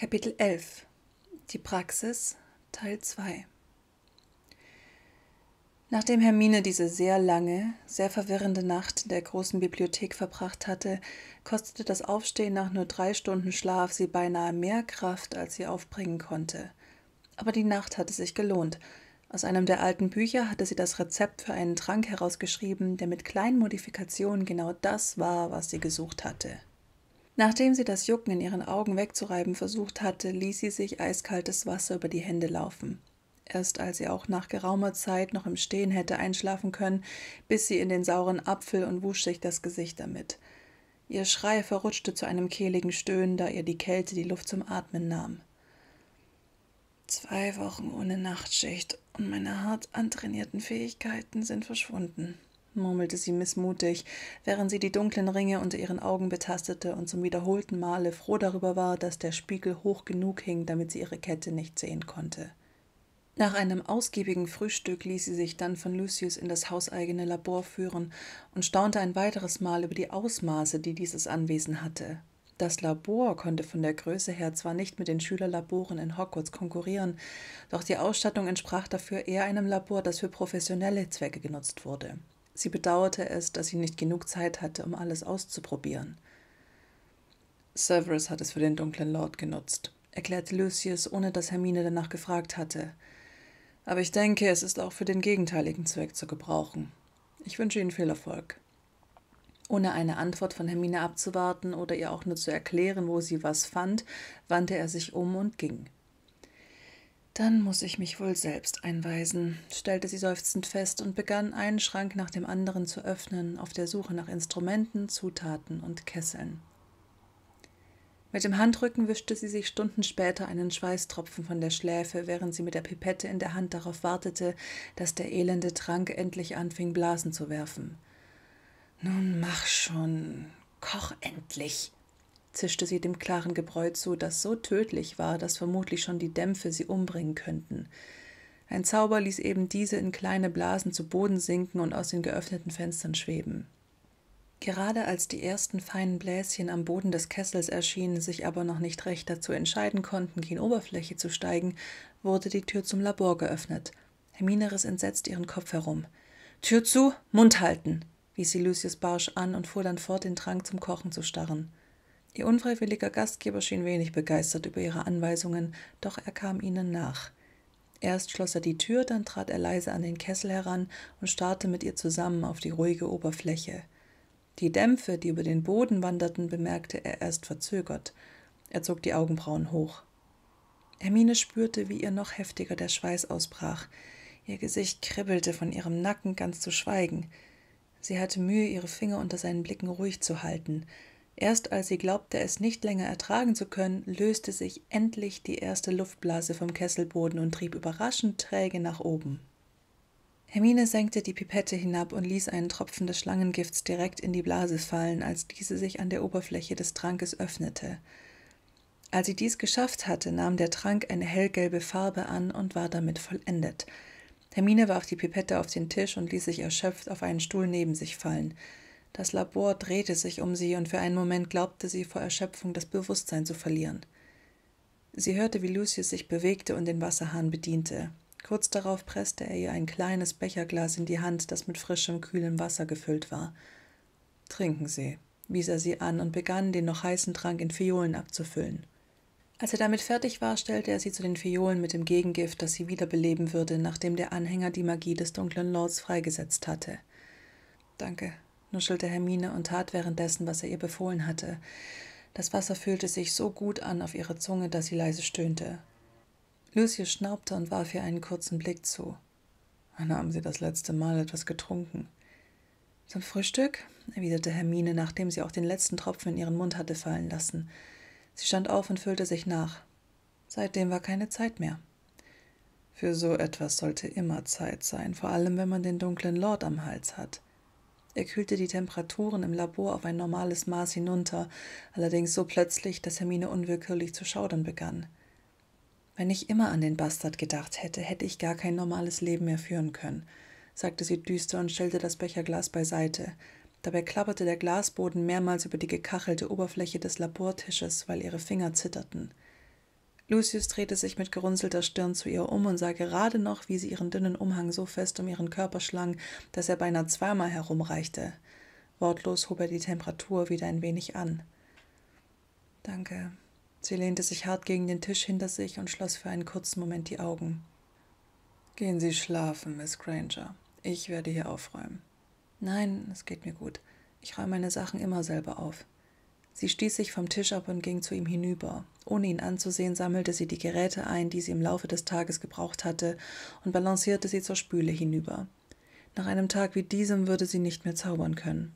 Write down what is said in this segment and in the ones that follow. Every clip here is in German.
Kapitel 11 Die Praxis Teil 2 Nachdem Hermine diese sehr lange, sehr verwirrende Nacht in der großen Bibliothek verbracht hatte, kostete das Aufstehen nach nur drei Stunden Schlaf sie beinahe mehr Kraft, als sie aufbringen konnte. Aber die Nacht hatte sich gelohnt. Aus einem der alten Bücher hatte sie das Rezept für einen Trank herausgeschrieben, der mit kleinen Modifikationen genau das war, was sie gesucht hatte. Nachdem sie das Jucken in ihren Augen wegzureiben versucht hatte, ließ sie sich eiskaltes Wasser über die Hände laufen. Erst als sie auch nach geraumer Zeit noch im Stehen hätte einschlafen können, biss sie in den sauren Apfel und wusch sich das Gesicht damit. Ihr Schrei verrutschte zu einem kehligen Stöhnen, da ihr die Kälte die Luft zum Atmen nahm. Zwei Wochen ohne Nachtschicht und meine hart antrainierten Fähigkeiten sind verschwunden murmelte sie missmutig, während sie die dunklen Ringe unter ihren Augen betastete und zum wiederholten Male froh darüber war, dass der Spiegel hoch genug hing, damit sie ihre Kette nicht sehen konnte. Nach einem ausgiebigen Frühstück ließ sie sich dann von Lucius in das hauseigene Labor führen und staunte ein weiteres Mal über die Ausmaße, die dieses Anwesen hatte. Das Labor konnte von der Größe her zwar nicht mit den Schülerlaboren in Hogwarts konkurrieren, doch die Ausstattung entsprach dafür eher einem Labor, das für professionelle Zwecke genutzt wurde. Sie bedauerte es, dass sie nicht genug Zeit hatte, um alles auszuprobieren. Severus hat es für den dunklen Lord genutzt, erklärte Lucius, ohne dass Hermine danach gefragt hatte. Aber ich denke, es ist auch für den gegenteiligen Zweck zu gebrauchen. Ich wünsche Ihnen viel Erfolg. Ohne eine Antwort von Hermine abzuwarten oder ihr auch nur zu erklären, wo sie was fand, wandte er sich um und ging. Dann muss ich mich wohl selbst einweisen, stellte sie seufzend fest und begann, einen Schrank nach dem anderen zu öffnen, auf der Suche nach Instrumenten, Zutaten und Kesseln. Mit dem Handrücken wischte sie sich Stunden später einen Schweißtropfen von der Schläfe, während sie mit der Pipette in der Hand darauf wartete, dass der elende Trank endlich anfing, Blasen zu werfen. Nun mach schon, koch endlich, zischte sie dem klaren Gebräu zu, das so tödlich war, dass vermutlich schon die Dämpfe sie umbringen könnten. Ein Zauber ließ eben diese in kleine Blasen zu Boden sinken und aus den geöffneten Fenstern schweben. Gerade als die ersten feinen Bläschen am Boden des Kessels erschienen, sich aber noch nicht recht dazu entscheiden konnten, gen Oberfläche zu steigen, wurde die Tür zum Labor geöffnet. Hermine riss entsetzt ihren Kopf herum. Tür zu, Mund halten, wies sie Lucius Barsch an und fuhr dann fort, den Trank zum Kochen zu starren. Ihr unfreiwilliger Gastgeber schien wenig begeistert über ihre Anweisungen, doch er kam ihnen nach. Erst schloss er die Tür, dann trat er leise an den Kessel heran und starrte mit ihr zusammen auf die ruhige Oberfläche. Die Dämpfe, die über den Boden wanderten, bemerkte er erst verzögert. Er zog die Augenbrauen hoch. Hermine spürte, wie ihr noch heftiger der Schweiß ausbrach. Ihr Gesicht kribbelte von ihrem Nacken ganz zu schweigen. Sie hatte Mühe, ihre Finger unter seinen Blicken ruhig zu halten. Erst als sie glaubte, es nicht länger ertragen zu können, löste sich endlich die erste Luftblase vom Kesselboden und trieb überraschend träge nach oben. Hermine senkte die Pipette hinab und ließ einen Tropfen des Schlangengifts direkt in die Blase fallen, als diese sich an der Oberfläche des Trankes öffnete. Als sie dies geschafft hatte, nahm der Trank eine hellgelbe Farbe an und war damit vollendet. Hermine warf die Pipette auf den Tisch und ließ sich erschöpft auf einen Stuhl neben sich fallen. Das Labor drehte sich um sie und für einen Moment glaubte sie vor Erschöpfung das Bewusstsein zu verlieren. Sie hörte, wie Lucius sich bewegte und den Wasserhahn bediente. Kurz darauf presste er ihr ein kleines Becherglas in die Hand, das mit frischem, kühlem Wasser gefüllt war. Trinken Sie, wies er sie an und begann, den noch heißen Trank in Fiolen abzufüllen. Als er damit fertig war, stellte er sie zu den Fiolen mit dem Gegengift, das sie wiederbeleben würde, nachdem der Anhänger die Magie des dunklen Lords freigesetzt hatte. Danke, nuschelte Hermine und tat währenddessen, was er ihr befohlen hatte. Das Wasser fühlte sich so gut an auf ihrer Zunge, dass sie leise stöhnte. Lucius schnaubte und warf ihr einen kurzen Blick zu. Wann haben Sie das letzte Mal etwas getrunken? Zum Frühstück? erwiderte Hermine, nachdem sie auch den letzten Tropfen in ihren Mund hatte fallen lassen. Sie stand auf und füllte sich nach. Seitdem war keine Zeit mehr. Für so etwas sollte immer Zeit sein, vor allem wenn man den dunklen Lord am Hals hat. Er kühlte die Temperaturen im Labor auf ein normales Maß hinunter, allerdings so plötzlich, dass Hermine unwillkürlich zu schaudern begann. Wenn ich immer an den Bastard gedacht hätte, hätte ich gar kein normales Leben mehr führen können, sagte sie düster und stellte das Becherglas beiseite. Dabei klapperte der Glasboden mehrmals über die gekachelte Oberfläche des Labortisches, weil ihre Finger zitterten. Lucius drehte sich mit gerunzelter Stirn zu ihr um und sah gerade noch, wie sie ihren dünnen Umhang so fest um ihren Körper schlang, dass er beinahe zweimal herumreichte. Wortlos hob er die Temperatur wieder ein wenig an. Danke. Sie lehnte sich hart gegen den Tisch hinter sich und schloss für einen kurzen Moment die Augen. Gehen Sie schlafen, Miss Granger. Ich werde hier aufräumen. Nein, es geht mir gut. Ich räume meine Sachen immer selber auf. Sie stieß sich vom Tisch ab und ging zu ihm hinüber. Ohne ihn anzusehen, sammelte sie die Geräte ein, die sie im Laufe des Tages gebraucht hatte, und balancierte sie zur Spüle hinüber. Nach einem Tag wie diesem würde sie nicht mehr zaubern können.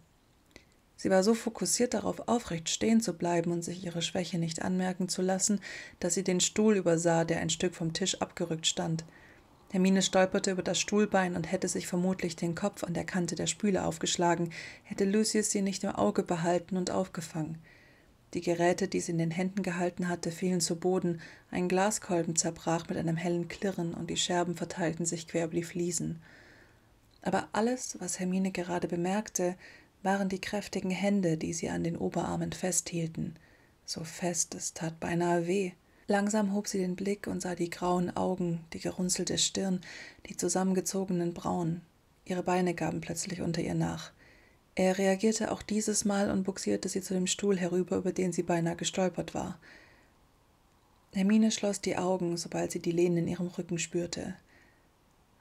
Sie war so fokussiert darauf, aufrecht stehen zu bleiben und sich ihre Schwäche nicht anmerken zu lassen, dass sie den Stuhl übersah, der ein Stück vom Tisch abgerückt stand. Hermine stolperte über das Stuhlbein und hätte sich vermutlich den Kopf an der Kante der Spüle aufgeschlagen, hätte Lucius sie nicht im Auge behalten und aufgefangen. Die Geräte, die sie in den Händen gehalten hatte, fielen zu Boden, ein Glaskolben zerbrach mit einem hellen Klirren und die Scherben verteilten sich quer über die Fliesen. Aber alles, was Hermine gerade bemerkte, waren die kräftigen Hände, die sie an den Oberarmen festhielten. So fest, es tat beinahe weh. Langsam hob sie den Blick und sah die grauen Augen, die gerunzelte Stirn, die zusammengezogenen Brauen. Ihre Beine gaben plötzlich unter ihr nach. Er reagierte auch dieses Mal und buxierte sie zu dem Stuhl herüber, über den sie beinahe gestolpert war. Hermine schloss die Augen, sobald sie die Lehnen in ihrem Rücken spürte.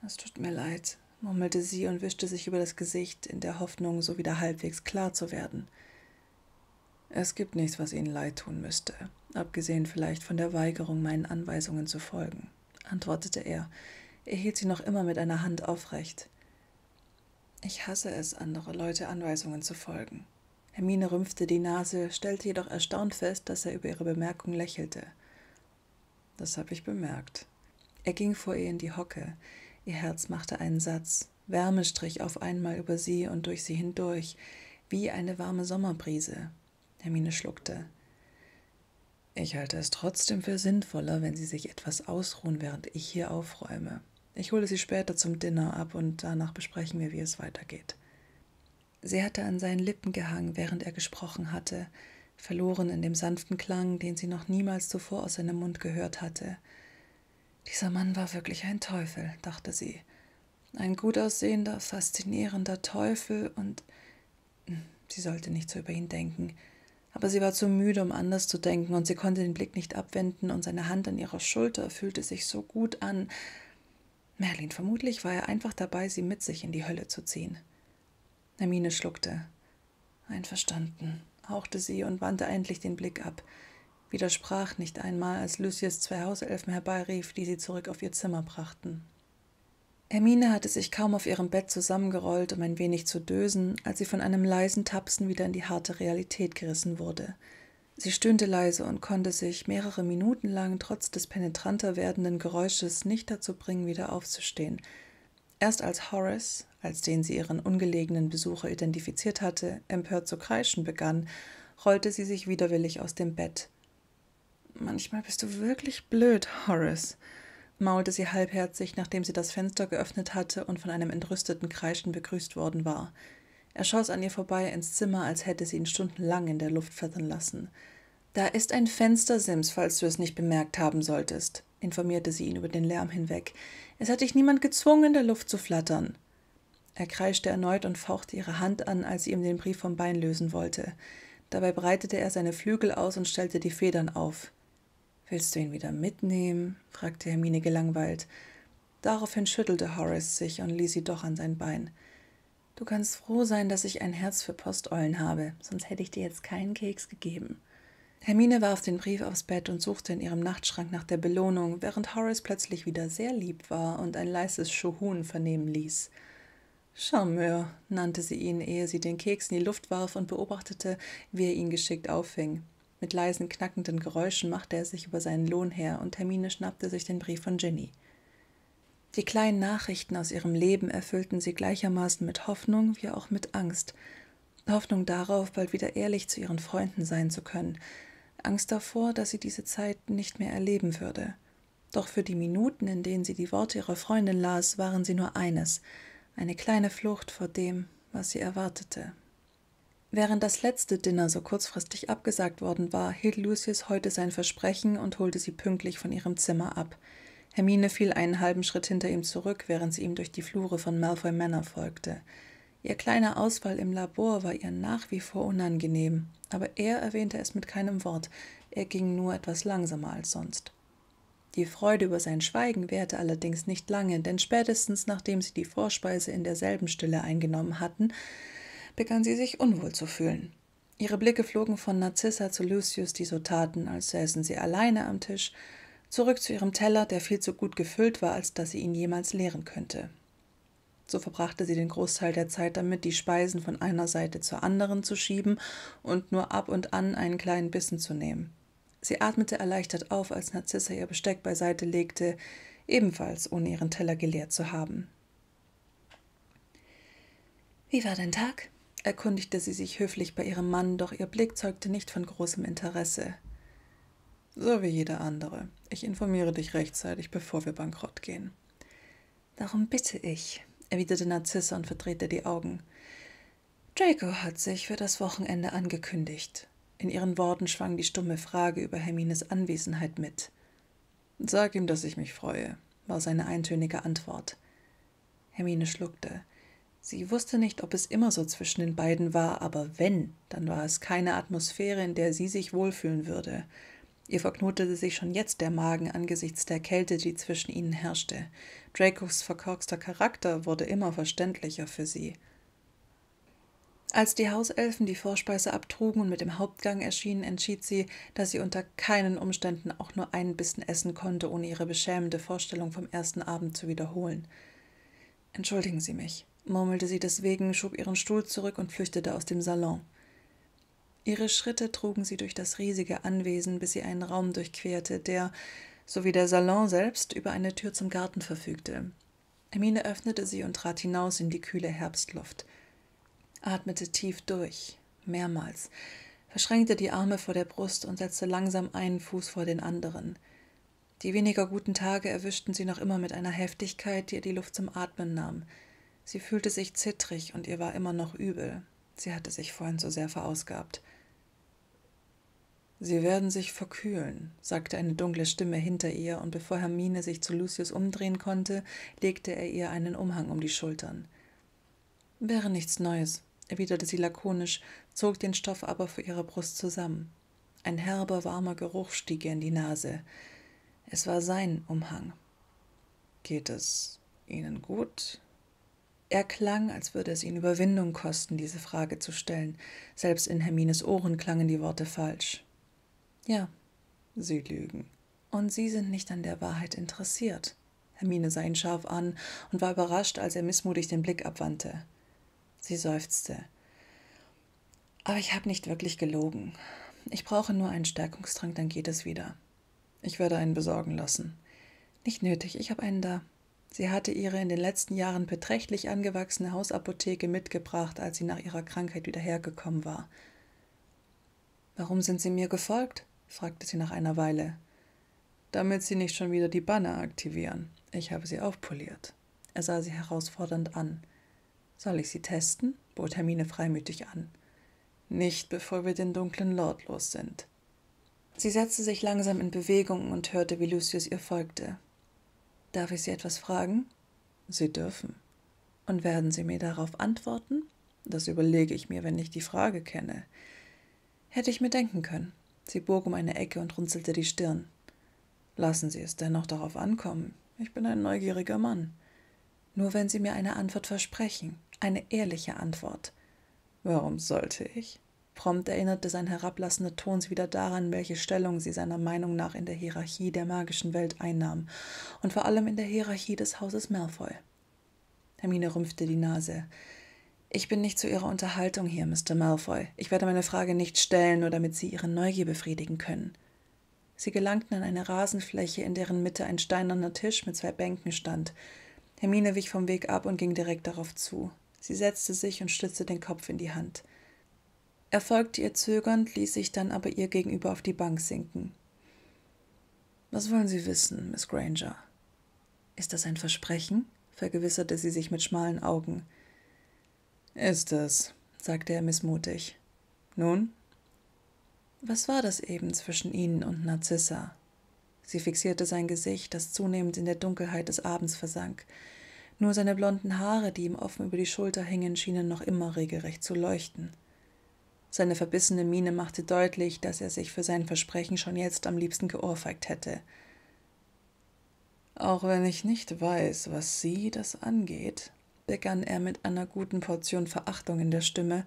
Es tut mir leid, murmelte sie und wischte sich über das Gesicht, in der Hoffnung, so wieder halbwegs klar zu werden. Es gibt nichts, was Ihnen leid tun müsste, abgesehen vielleicht von der Weigerung, meinen Anweisungen zu folgen, antwortete er. Er hielt sie noch immer mit einer Hand aufrecht. Ich hasse es, andere Leute Anweisungen zu folgen. Hermine rümpfte die Nase, stellte jedoch erstaunt fest, dass er über ihre Bemerkung lächelte. Das habe ich bemerkt. Er ging vor ihr in die Hocke. Ihr Herz machte einen Satz. Wärme strich auf einmal über sie und durch sie hindurch, wie eine warme Sommerbrise. Hermine schluckte. Ich halte es trotzdem für sinnvoller, wenn Sie sich etwas ausruhen, während ich hier aufräume. Ich hole sie später zum Dinner ab und danach besprechen wir, wie es weitergeht. Sie hatte an seinen Lippen gehangen, während er gesprochen hatte, verloren in dem sanften Klang, den sie noch niemals zuvor aus seinem Mund gehört hatte. Dieser Mann war wirklich ein Teufel, dachte sie. Ein gut aussehender, faszinierender Teufel und hm, sie sollte nicht so über ihn denken. Aber sie war zu müde, um anders zu denken, und sie konnte den Blick nicht abwenden, und seine Hand an ihrer Schulter fühlte sich so gut an, Merlin, vermutlich war er einfach dabei, sie mit sich in die Hölle zu ziehen. Hermine schluckte. Einverstanden, hauchte sie und wandte endlich den Blick ab, widersprach nicht einmal, als Lucius zwei Hauselfen herbeirief, die sie zurück auf ihr Zimmer brachten. Hermine hatte sich kaum auf ihrem Bett zusammengerollt, um ein wenig zu dösen, als sie von einem leisen Tapsen wieder in die harte Realität gerissen wurde – Sie stöhnte leise und konnte sich mehrere Minuten lang trotz des penetranter werdenden Geräusches nicht dazu bringen, wieder aufzustehen. Erst als Horace, als den sie ihren ungelegenen Besucher identifiziert hatte, empört zu kreischen begann, rollte sie sich widerwillig aus dem Bett. Manchmal bist du wirklich blöd, Horace, maulte sie halbherzig, nachdem sie das Fenster geöffnet hatte und von einem entrüsteten Kreischen begrüßt worden war. Er schoss an ihr vorbei ins Zimmer, als hätte sie ihn stundenlang in der Luft flattern lassen. Da ist ein Fenstersims, falls du es nicht bemerkt haben solltest, informierte sie ihn über den Lärm hinweg. Es hat dich niemand gezwungen, in der Luft zu flattern. Er kreischte erneut und fauchte ihre Hand an, als sie ihm den Brief vom Bein lösen wollte. Dabei breitete er seine Flügel aus und stellte die Federn auf. Willst du ihn wieder mitnehmen? fragte Hermine gelangweilt. Daraufhin schüttelte Horace sich und ließ sie doch an sein Bein. Du kannst froh sein, dass ich ein Herz für Posteulen habe, sonst hätte ich dir jetzt keinen Keks gegeben. Hermine warf den Brief aufs Bett und suchte in ihrem Nachtschrank nach der Belohnung, während Horace plötzlich wieder sehr lieb war und ein leises Schuhhuhn vernehmen ließ. Charmeur nannte sie ihn, ehe sie den Keks in die Luft warf und beobachtete, wie er ihn geschickt auffing. Mit leisen, knackenden Geräuschen machte er sich über seinen Lohn her und Hermine schnappte sich den Brief von Ginny. Die kleinen Nachrichten aus ihrem Leben erfüllten sie gleichermaßen mit Hoffnung wie auch mit Angst. Hoffnung darauf, bald wieder ehrlich zu ihren Freunden sein zu können, Angst davor, dass sie diese Zeit nicht mehr erleben würde. Doch für die Minuten, in denen sie die Worte ihrer Freundin las, waren sie nur eines, eine kleine Flucht vor dem, was sie erwartete. Während das letzte Dinner so kurzfristig abgesagt worden war, hielt Lucius heute sein Versprechen und holte sie pünktlich von ihrem Zimmer ab. Hermine fiel einen halben Schritt hinter ihm zurück, während sie ihm durch die Flure von Malfoy Manor folgte. Ihr kleiner Ausfall im Labor war ihr nach wie vor unangenehm, aber er erwähnte es mit keinem Wort, er ging nur etwas langsamer als sonst. Die Freude über sein Schweigen währte allerdings nicht lange, denn spätestens nachdem sie die Vorspeise in derselben Stille eingenommen hatten, begann sie sich unwohl zu fühlen. Ihre Blicke flogen von Narzissa zu Lucius, die so taten, als säßen sie alleine am Tisch, zurück zu ihrem Teller, der viel zu gut gefüllt war, als dass sie ihn jemals leeren könnte. So verbrachte sie den Großteil der Zeit damit, die Speisen von einer Seite zur anderen zu schieben und nur ab und an einen kleinen Bissen zu nehmen. Sie atmete erleichtert auf, als Narzissa ihr Besteck beiseite legte, ebenfalls ohne ihren Teller geleert zu haben. Wie war dein Tag? erkundigte sie sich höflich bei ihrem Mann, doch ihr Blick zeugte nicht von großem Interesse. So wie jeder andere. Ich informiere dich rechtzeitig, bevor wir bankrott gehen. Darum bitte ich, erwiderte Narzissa und verdrehte die Augen. Draco hat sich für das Wochenende angekündigt. In ihren Worten schwang die stumme Frage über Hermines Anwesenheit mit. Sag ihm, dass ich mich freue, war seine eintönige Antwort. Hermine schluckte. Sie wusste nicht, ob es immer so zwischen den beiden war, aber wenn, dann war es keine Atmosphäre, in der sie sich wohlfühlen würde. Ihr verknotete sich schon jetzt der Magen angesichts der Kälte, die zwischen ihnen herrschte. Dracos verkorkster Charakter wurde immer verständlicher für sie. Als die Hauselfen die Vorspeise abtrugen und mit dem Hauptgang erschienen, entschied sie, dass sie unter keinen Umständen auch nur einen Bissen essen konnte, ohne ihre beschämende Vorstellung vom ersten Abend zu wiederholen. Entschuldigen Sie mich, murmelte sie deswegen, schob ihren Stuhl zurück und flüchtete aus dem Salon. Ihre Schritte trugen sie durch das riesige Anwesen, bis sie einen Raum durchquerte, der, so wie der Salon selbst, über eine Tür zum Garten verfügte. Hermine öffnete sie und trat hinaus in die kühle Herbstluft, atmete tief durch, mehrmals, verschränkte die Arme vor der Brust und setzte langsam einen Fuß vor den anderen. Die weniger guten Tage erwischten sie noch immer mit einer Heftigkeit, die ihr die Luft zum Atmen nahm. Sie fühlte sich zittrig und ihr war immer noch übel. Sie hatte sich vorhin so sehr verausgabt. Sie werden sich verkühlen, sagte eine dunkle Stimme hinter ihr, und bevor Hermine sich zu Lucius umdrehen konnte, legte er ihr einen Umhang um die Schultern. Wäre nichts Neues, erwiderte sie lakonisch, zog den Stoff aber vor ihrer Brust zusammen. Ein herber, warmer Geruch stieg ihr in die Nase. Es war sein Umhang. Geht es Ihnen gut? Er klang, als würde es ihn Überwindung kosten, diese Frage zu stellen. Selbst in Hermines Ohren klangen die Worte falsch. Ja, Sie lügen. Und Sie sind nicht an der Wahrheit interessiert. Hermine sah ihn scharf an und war überrascht, als er missmutig den Blick abwandte. Sie seufzte. Aber ich habe nicht wirklich gelogen. Ich brauche nur einen Stärkungstrank, dann geht es wieder. Ich werde einen besorgen lassen. Nicht nötig, ich habe einen da. Sie hatte ihre in den letzten Jahren beträchtlich angewachsene Hausapotheke mitgebracht, als sie nach ihrer Krankheit wieder hergekommen war. Warum sind Sie mir gefolgt? fragte sie nach einer Weile, damit sie nicht schon wieder die Banner aktivieren. Ich habe sie aufpoliert. Er sah sie herausfordernd an. Soll ich sie testen? bot Hermine freimütig an. Nicht, bevor wir den dunklen Lord los sind. Sie setzte sich langsam in Bewegung und hörte, wie Lucius ihr folgte. Darf ich Sie etwas fragen? Sie dürfen. Und werden Sie mir darauf antworten? Das überlege ich mir, wenn ich die Frage kenne. Hätte ich mir denken können. Sie bog um eine Ecke und runzelte die Stirn. Lassen Sie es dennoch darauf ankommen. Ich bin ein neugieriger Mann. Nur wenn Sie mir eine Antwort versprechen, eine ehrliche Antwort. Warum sollte ich? Prompt erinnerte sein herablassender Ton sie wieder daran, welche Stellung sie seiner Meinung nach in der Hierarchie der magischen Welt einnahm und vor allem in der Hierarchie des Hauses Malfoy. Hermine rümpfte die Nase. Ich bin nicht zu Ihrer Unterhaltung hier, Mr. Malfoy. Ich werde meine Frage nicht stellen, nur damit Sie Ihre Neugier befriedigen können. Sie gelangten an eine Rasenfläche, in deren Mitte ein steinerner Tisch mit zwei Bänken stand. Hermine wich vom Weg ab und ging direkt darauf zu. Sie setzte sich und stützte den Kopf in die Hand. Er folgte ihr zögernd, ließ sich dann aber ihr gegenüber auf die Bank sinken. Was wollen Sie wissen, Miss Granger? Ist das ein Versprechen? vergewisserte sie sich mit schmalen Augen. Ist es, sagte er missmutig. Nun? Was war das eben zwischen Ihnen und Narzissa? Sie fixierte sein Gesicht, das zunehmend in der Dunkelheit des Abends versank. Nur seine blonden Haare, die ihm offen über die Schulter hingen, schienen noch immer regelrecht zu leuchten. Seine verbissene Miene machte deutlich, dass er sich für sein Versprechen schon jetzt am liebsten geohrfeigt hätte. Auch wenn ich nicht weiß, was Sie das angeht, begann er mit einer guten Portion Verachtung in der Stimme.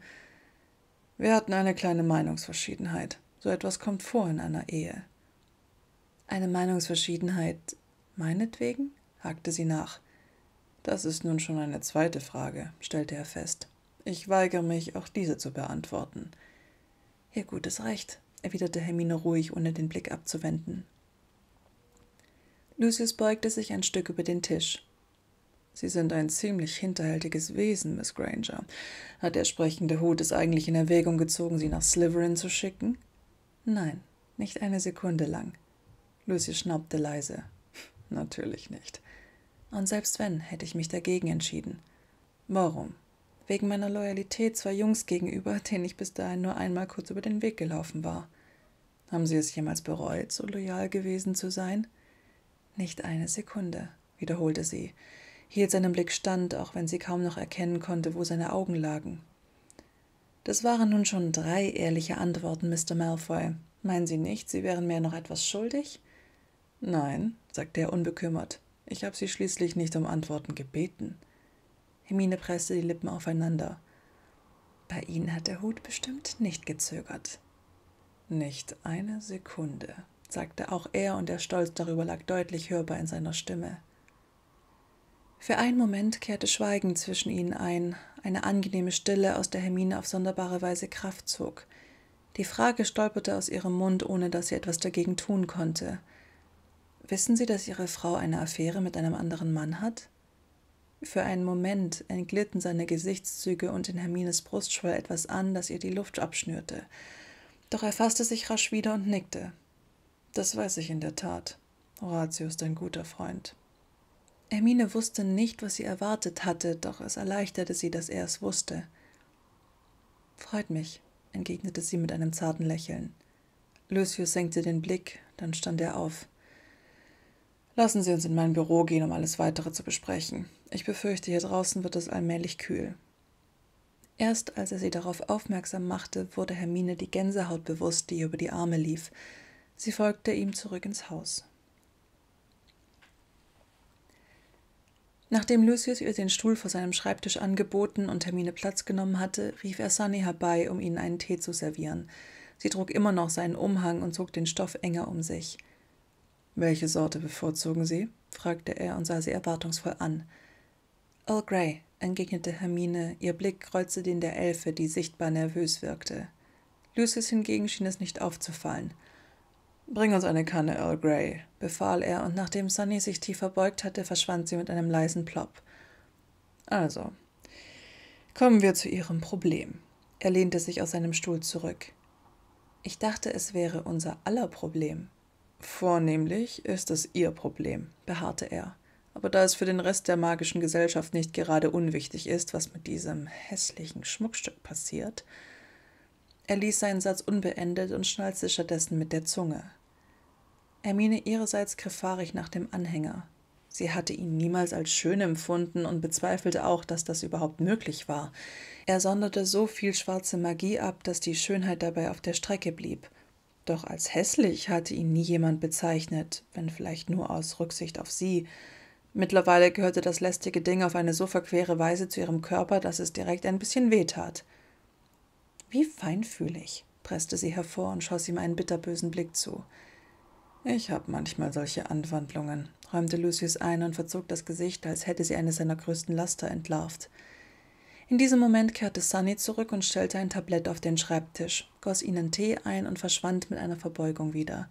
Wir hatten eine kleine Meinungsverschiedenheit. So etwas kommt vor in einer Ehe. Eine Meinungsverschiedenheit meinetwegen? hakte sie nach. Das ist nun schon eine zweite Frage, stellte er fest. Ich weigere mich, auch diese zu beantworten. Ihr gutes Recht, erwiderte Hermine ruhig, ohne den Blick abzuwenden. Lucius beugte sich ein Stück über den Tisch. Sie sind ein ziemlich hinterhältiges Wesen, Miss Granger. Hat der sprechende Hut es eigentlich in Erwägung gezogen, Sie nach Slytherin zu schicken? Nein, nicht eine Sekunde lang. Lucy schnaubte leise. Natürlich nicht. Und selbst wenn, hätte ich mich dagegen entschieden. Warum? Wegen meiner Loyalität zwei Jungs gegenüber, denen ich bis dahin nur einmal kurz über den Weg gelaufen war. Haben Sie es jemals bereut, so loyal gewesen zu sein? Nicht eine Sekunde, wiederholte sie hielt seinen Blick stand, auch wenn sie kaum noch erkennen konnte, wo seine Augen lagen. Das waren nun schon drei ehrliche Antworten, Mr. Malfoy. Meinen Sie nicht, Sie wären mir noch etwas schuldig? Nein, sagte er unbekümmert. Ich habe Sie schließlich nicht um Antworten gebeten. Hermine presste die Lippen aufeinander. Bei Ihnen hat der Hut bestimmt nicht gezögert. Nicht eine Sekunde, sagte auch er, und der Stolz darüber lag deutlich hörbar in seiner Stimme. Für einen Moment kehrte Schweigen zwischen ihnen ein, eine angenehme Stille, aus der Hermine auf sonderbare Weise Kraft zog. Die Frage stolperte aus ihrem Mund, ohne dass sie etwas dagegen tun konnte. Wissen Sie, dass Ihre Frau eine Affäre mit einem anderen Mann hat? Für einen Moment entglitten seine Gesichtszüge und in Hermines Brust schwoll etwas an, das ihr die Luft abschnürte. Doch er fasste sich rasch wieder und nickte. Das weiß ich in der Tat. Horatio ist ein guter Freund. Hermine wusste nicht, was sie erwartet hatte, doch es erleichterte sie, dass er es wusste. Freut mich, entgegnete sie mit einem zarten Lächeln. Lucius senkte den Blick, dann stand er auf. Lassen Sie uns in mein Büro gehen, um alles weitere zu besprechen. Ich befürchte, hier draußen wird es allmählich kühl. Erst als er sie darauf aufmerksam machte, wurde Hermine die Gänsehaut bewusst, die ihr über die Arme lief. Sie folgte ihm zurück ins Haus. Nachdem Lucius ihr den Stuhl vor seinem Schreibtisch angeboten und Hermine Platz genommen hatte, rief er Sunny herbei, um ihnen einen Tee zu servieren. Sie trug immer noch seinen Umhang und zog den Stoff enger um sich. Welche Sorte bevorzugen Sie? fragte er und sah sie erwartungsvoll an. Earl Grey, entgegnete Hermine, ihr Blick kreuzte den der Elfe, die sichtbar nervös wirkte. Lucius hingegen schien es nicht aufzufallen. Bring uns eine Kanne Earl Grey, befahl er, und nachdem Sunny sich tief verbeugt hatte, verschwand sie mit einem leisen Plopp. Also, kommen wir zu Ihrem Problem. Er lehnte sich aus seinem Stuhl zurück. Ich dachte, es wäre unser aller Problem. Vornehmlich ist es Ihr Problem, beharrte er. Aber da es für den Rest der magischen Gesellschaft nicht gerade unwichtig ist, was mit diesem hässlichen Schmuckstück passiert, er ließ seinen Satz unbeendet und schnalzte stattdessen mit der Zunge. Hermine ihrerseits griff fahrig nach dem Anhänger. Sie hatte ihn niemals als schön empfunden und bezweifelte auch, dass das überhaupt möglich war. Er sonderte so viel schwarze Magie ab, dass die Schönheit dabei auf der Strecke blieb. Doch als hässlich hatte ihn nie jemand bezeichnet, wenn vielleicht nur aus Rücksicht auf sie. Mittlerweile gehörte das lästige Ding auf eine so verquere Weise zu ihrem Körper, dass es direkt ein bisschen wehtat. Wie feinfühlig, presste sie hervor und schoss ihm einen bitterbösen Blick zu. Ich habe manchmal solche Anwandlungen, räumte Lucius ein und verzog das Gesicht, als hätte sie eine seiner größten Laster entlarvt. In diesem Moment kehrte Sunny zurück und stellte ein Tablett auf den Schreibtisch, goss ihnen Tee ein und verschwand mit einer Verbeugung wieder.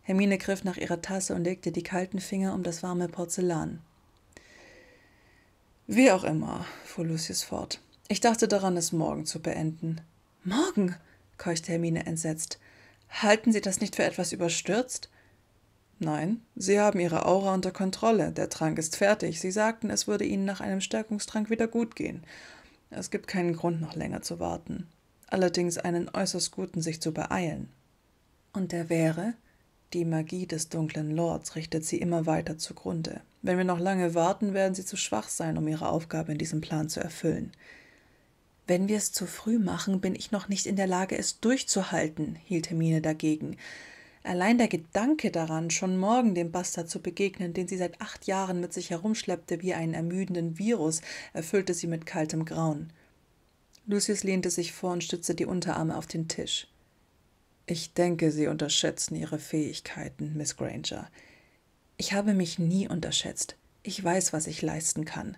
Hermine griff nach ihrer Tasse und legte die kalten Finger um das warme Porzellan. Wie auch immer, fuhr Lucius fort. Ich dachte daran, es morgen zu beenden. Morgen, keuchte Hermine entsetzt. Halten Sie das nicht für etwas überstürzt? Nein, Sie haben Ihre Aura unter Kontrolle. Der Trank ist fertig. Sie sagten, es würde Ihnen nach einem Stärkungstrank wieder gut gehen. Es gibt keinen Grund, noch länger zu warten. Allerdings einen äußerst guten, sich zu beeilen. Und der wäre? Die Magie des dunklen Lords richtet sie immer weiter zugrunde. Wenn wir noch lange warten, werden sie zu schwach sein, um ihre Aufgabe in diesem Plan zu erfüllen. Wenn wir es zu früh machen, bin ich noch nicht in der Lage, es durchzuhalten, hielt Hermine dagegen. Allein der Gedanke daran, schon morgen dem Bastard zu begegnen, den sie seit acht Jahren mit sich herumschleppte wie einen ermüdenden Virus, erfüllte sie mit kaltem Grauen. Lucius lehnte sich vor und stützte die Unterarme auf den Tisch. Ich denke, Sie unterschätzen Ihre Fähigkeiten, Miss Granger. Ich habe mich nie unterschätzt. Ich weiß, was ich leisten kann.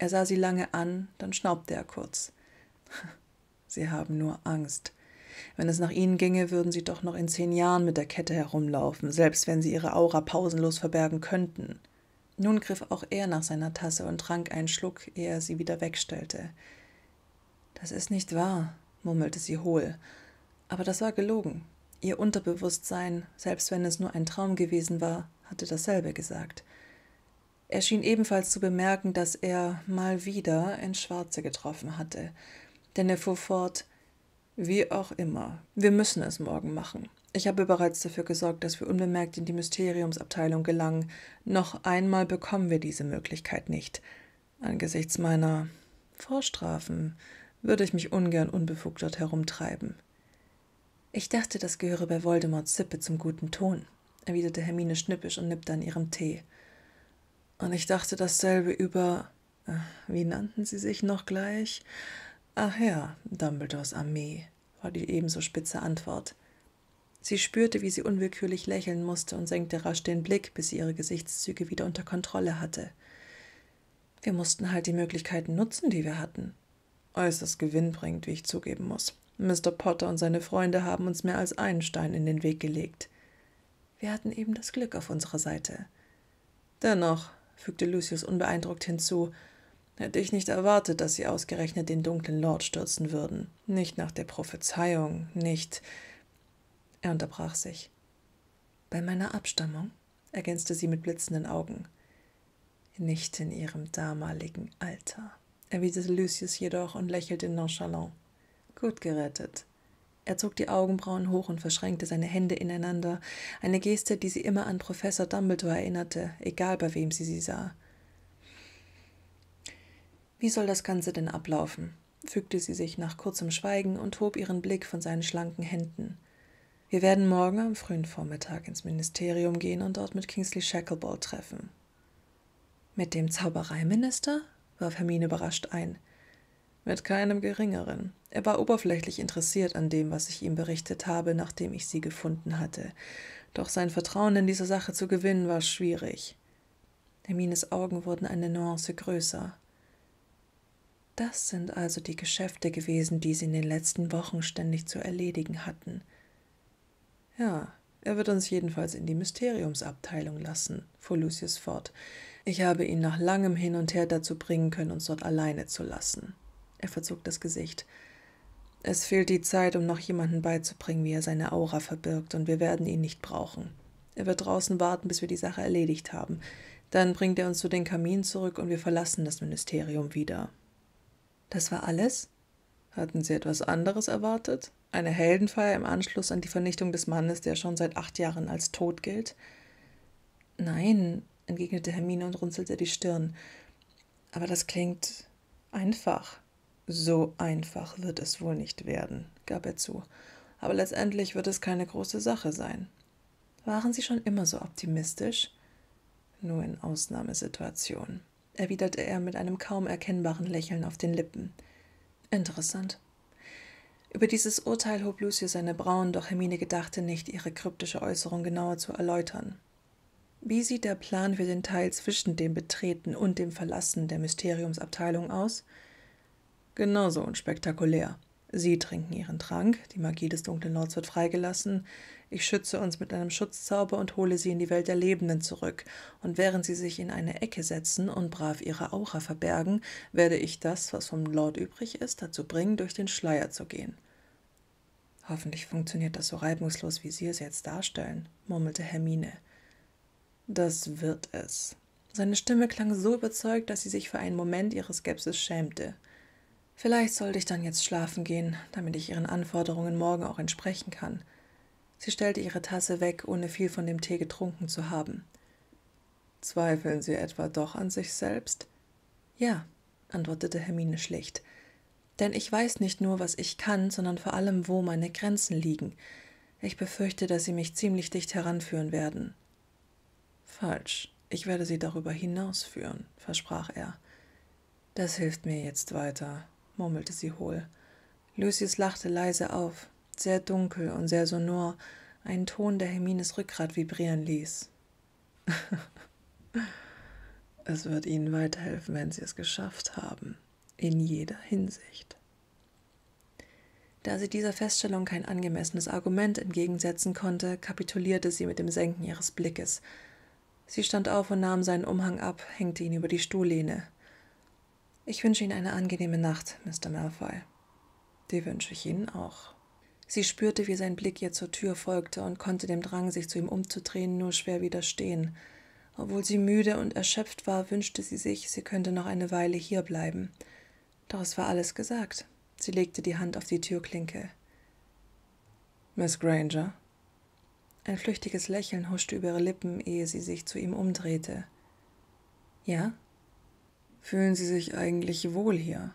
Er sah sie lange an, dann schnaubte er kurz. Sie haben nur Angst. Wenn es nach ihnen ginge, würden sie doch noch in zehn Jahren mit der Kette herumlaufen, selbst wenn sie ihre Aura pausenlos verbergen könnten. Nun griff auch er nach seiner Tasse und trank einen Schluck, ehe er sie wieder wegstellte. Das ist nicht wahr, murmelte sie hohl. Aber das war gelogen. Ihr Unterbewusstsein, selbst wenn es nur ein Traum gewesen war, hatte dasselbe gesagt. Er schien ebenfalls zu bemerken, dass er mal wieder ins Schwarze getroffen hatte, denn er fuhr fort Wie auch immer, wir müssen es morgen machen. Ich habe bereits dafür gesorgt, dass wir unbemerkt in die Mysteriumsabteilung gelangen. Noch einmal bekommen wir diese Möglichkeit nicht. Angesichts meiner Vorstrafen würde ich mich ungern unbefugt dort herumtreiben. Ich dachte, das gehöre bei Voldemorts Sippe zum guten Ton, erwiderte Hermine schnippisch und nippte an ihrem Tee. Und ich dachte dasselbe über, äh, wie nannten sie sich noch gleich? Ach ja, Dumbledores Armee, war die ebenso spitze Antwort. Sie spürte, wie sie unwillkürlich lächeln musste und senkte rasch den Blick, bis sie ihre Gesichtszüge wieder unter Kontrolle hatte. Wir mussten halt die Möglichkeiten nutzen, die wir hatten. Äußerst gewinnbringend, wie ich zugeben muss. Mr. Potter und seine Freunde haben uns mehr als einen Stein in den Weg gelegt. Wir hatten eben das Glück auf unserer Seite. Dennoch fügte Lucius unbeeindruckt hinzu, hätte ich nicht erwartet, dass sie ausgerechnet den dunklen Lord stürzen würden. Nicht nach der Prophezeiung, nicht. Er unterbrach sich. Bei meiner Abstammung? ergänzte sie mit blitzenden Augen. Nicht in ihrem damaligen Alter, erwiderte Lucius jedoch und lächelte nonchalant. Gut gerettet. Er zog die Augenbrauen hoch und verschränkte seine Hände ineinander, eine Geste, die sie immer an Professor Dumbledore erinnerte, egal bei wem sie sie sah. Wie soll das Ganze denn ablaufen? fügte sie sich nach kurzem Schweigen und hob ihren Blick von seinen schlanken Händen. Wir werden morgen am frühen Vormittag ins Ministerium gehen und dort mit Kingsley Shacklebolt treffen. Mit dem Zaubereiminister? warf Hermine überrascht ein mit keinem geringeren. Er war oberflächlich interessiert an dem, was ich ihm berichtet habe, nachdem ich sie gefunden hatte. Doch sein Vertrauen in diese Sache zu gewinnen war schwierig. Hermines Augen wurden eine Nuance größer. Das sind also die Geschäfte gewesen, die sie in den letzten Wochen ständig zu erledigen hatten. Ja, er wird uns jedenfalls in die Mysteriumsabteilung lassen, fuhr Lucius fort. Ich habe ihn nach langem Hin und Her dazu bringen können, uns dort alleine zu lassen. Er verzog das Gesicht. Es fehlt die Zeit, um noch jemanden beizubringen, wie er seine Aura verbirgt, und wir werden ihn nicht brauchen. Er wird draußen warten, bis wir die Sache erledigt haben. Dann bringt er uns zu den Kamin zurück und wir verlassen das Ministerium wieder. Das war alles? Hatten Sie etwas anderes erwartet? Eine Heldenfeier im Anschluss an die Vernichtung des Mannes, der schon seit acht Jahren als tot gilt? Nein, entgegnete Hermine und runzelte die Stirn. Aber das klingt einfach. So einfach wird es wohl nicht werden, gab er zu. Aber letztendlich wird es keine große Sache sein. Waren Sie schon immer so optimistisch? Nur in Ausnahmesituationen, erwiderte er mit einem kaum erkennbaren Lächeln auf den Lippen. Interessant. Über dieses Urteil hob Lucio seine Brauen, doch Hermine gedachte nicht, ihre kryptische Äußerung genauer zu erläutern. Wie sieht der Plan für den Teil zwischen dem Betreten und dem Verlassen der Mysteriumsabteilung aus? Genauso unspektakulär. Sie trinken ihren Trank, die Magie des dunklen Lords wird freigelassen, ich schütze uns mit einem Schutzzauber und hole sie in die Welt der Lebenden zurück, und während sie sich in eine Ecke setzen und brav ihre Aura verbergen, werde ich das, was vom Lord übrig ist, dazu bringen, durch den Schleier zu gehen. Hoffentlich funktioniert das so reibungslos, wie Sie es jetzt darstellen, murmelte Hermine. Das wird es. Seine Stimme klang so überzeugt, dass sie sich für einen Moment ihres Skepsis schämte. Vielleicht sollte ich dann jetzt schlafen gehen, damit ich ihren Anforderungen morgen auch entsprechen kann. Sie stellte ihre Tasse weg, ohne viel von dem Tee getrunken zu haben. Zweifeln Sie etwa doch an sich selbst? Ja, antwortete Hermine schlicht. Denn ich weiß nicht nur, was ich kann, sondern vor allem, wo meine Grenzen liegen. Ich befürchte, dass Sie mich ziemlich dicht heranführen werden. Falsch. Ich werde Sie darüber hinausführen, versprach er. Das hilft mir jetzt weiter, murmelte sie hohl. Lucius lachte leise auf, sehr dunkel und sehr sonor, einen Ton, der Hermines Rückgrat vibrieren ließ. es wird Ihnen weiterhelfen, wenn Sie es geschafft haben, in jeder Hinsicht. Da sie dieser Feststellung kein angemessenes Argument entgegensetzen konnte, kapitulierte sie mit dem Senken ihres Blickes. Sie stand auf und nahm seinen Umhang ab, hängte ihn über die Stuhllehne. Ich wünsche Ihnen eine angenehme Nacht, Mr. Malfoy. Die wünsche ich Ihnen auch. Sie spürte, wie sein Blick ihr zur Tür folgte und konnte dem Drang, sich zu ihm umzudrehen, nur schwer widerstehen. Obwohl sie müde und erschöpft war, wünschte sie sich, sie könnte noch eine Weile hier bleiben. Doch es war alles gesagt. Sie legte die Hand auf die Türklinke. Miss Granger? Ein flüchtiges Lächeln huschte über ihre Lippen, ehe sie sich zu ihm umdrehte. Ja? Fühlen Sie sich eigentlich wohl hier?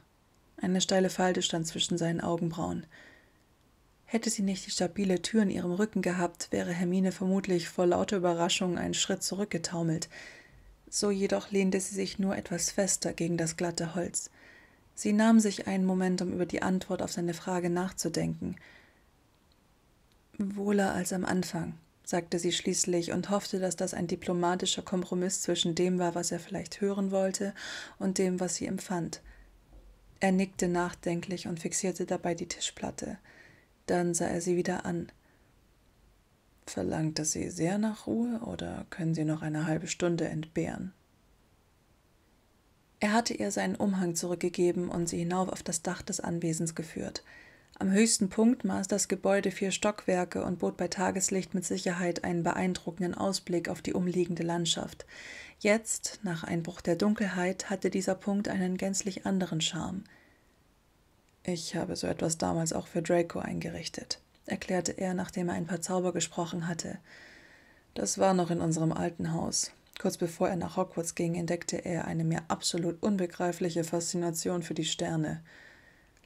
Eine steile Falte stand zwischen seinen Augenbrauen. Hätte sie nicht die stabile Tür in ihrem Rücken gehabt, wäre Hermine vermutlich vor lauter Überraschung einen Schritt zurückgetaumelt. So jedoch lehnte sie sich nur etwas fester gegen das glatte Holz. Sie nahm sich einen Moment, um über die Antwort auf seine Frage nachzudenken. Wohler als am Anfang, sagte sie schließlich und hoffte, dass das ein diplomatischer Kompromiss zwischen dem war, was er vielleicht hören wollte, und dem, was sie empfand. Er nickte nachdenklich und fixierte dabei die Tischplatte. Dann sah er sie wieder an. Verlangt das Sie sehr nach Ruhe oder können Sie noch eine halbe Stunde entbehren? Er hatte ihr seinen Umhang zurückgegeben und sie hinauf auf das Dach des Anwesens geführt. Am höchsten Punkt maß das Gebäude vier Stockwerke und bot bei Tageslicht mit Sicherheit einen beeindruckenden Ausblick auf die umliegende Landschaft. Jetzt, nach Einbruch der Dunkelheit, hatte dieser Punkt einen gänzlich anderen Charme. Ich habe so etwas damals auch für Draco eingerichtet, erklärte er, nachdem er ein paar Zauber gesprochen hatte. Das war noch in unserem alten Haus. Kurz bevor er nach Hogwarts ging, entdeckte er eine mir absolut unbegreifliche Faszination für die Sterne.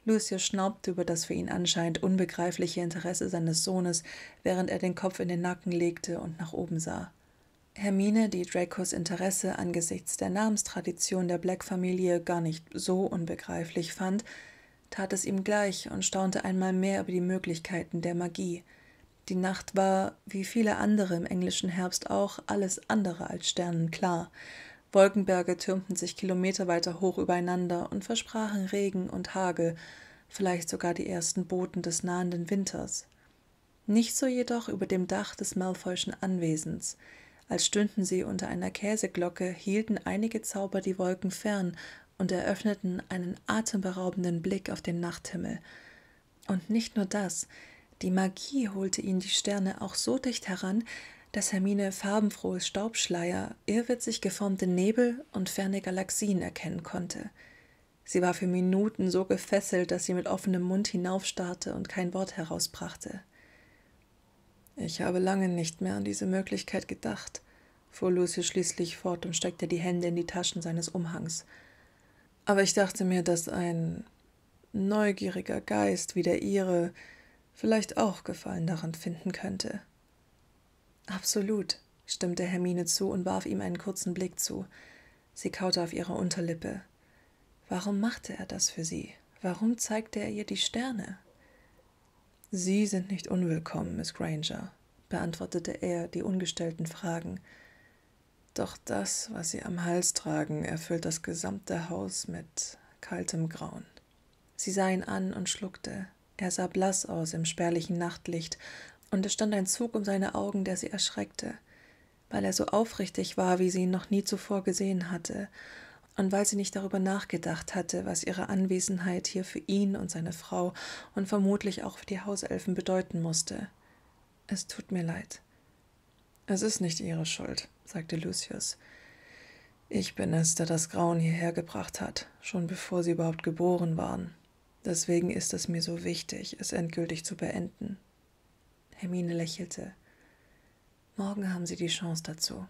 Lucio schnaubte über das für ihn anscheinend unbegreifliche Interesse seines Sohnes, während er den Kopf in den Nacken legte und nach oben sah. Hermine, die Dracos Interesse angesichts der Namenstradition der Black-Familie gar nicht so unbegreiflich fand, tat es ihm gleich und staunte einmal mehr über die Möglichkeiten der Magie. Die Nacht war, wie viele andere im englischen Herbst auch, alles andere als sternenklar. Wolkenberge türmten sich kilometerweiter hoch übereinander und versprachen Regen und Hagel, vielleicht sogar die ersten Boten des nahenden Winters. Nicht so jedoch über dem Dach des Malfoyschen Anwesens. Als stünden sie unter einer Käseglocke, hielten einige Zauber die Wolken fern und eröffneten einen atemberaubenden Blick auf den Nachthimmel. Und nicht nur das, die Magie holte ihnen die Sterne auch so dicht heran, dass Hermine farbenfrohe Staubschleier, irrwitzig geformte Nebel und ferne Galaxien erkennen konnte. Sie war für Minuten so gefesselt, dass sie mit offenem Mund hinaufstarrte und kein Wort herausbrachte. Ich habe lange nicht mehr an diese Möglichkeit gedacht, fuhr Lucius schließlich fort und steckte die Hände in die Taschen seines Umhangs. Aber ich dachte mir, dass ein neugieriger Geist wie der ihre vielleicht auch Gefallen daran finden könnte. Absolut, stimmte Hermine zu und warf ihm einen kurzen Blick zu. Sie kaute auf ihrer Unterlippe. Warum machte er das für sie? Warum zeigte er ihr die Sterne? Sie sind nicht unwillkommen, Miss Granger, beantwortete er die ungestellten Fragen. Doch das, was sie am Hals tragen, erfüllt das gesamte Haus mit kaltem Grauen. Sie sah ihn an und schluckte. Er sah blass aus im spärlichen Nachtlicht und es stand ein Zug um seine Augen, der sie erschreckte, weil er so aufrichtig war, wie sie ihn noch nie zuvor gesehen hatte, und weil sie nicht darüber nachgedacht hatte, was ihre Anwesenheit hier für ihn und seine Frau und vermutlich auch für die Hauselfen bedeuten musste. Es tut mir leid. Es ist nicht ihre Schuld, sagte Lucius. Ich bin es, der das Grauen hierher gebracht hat, schon bevor sie überhaupt geboren waren. Deswegen ist es mir so wichtig, es endgültig zu beenden. Hermine lächelte. Morgen haben Sie die Chance dazu.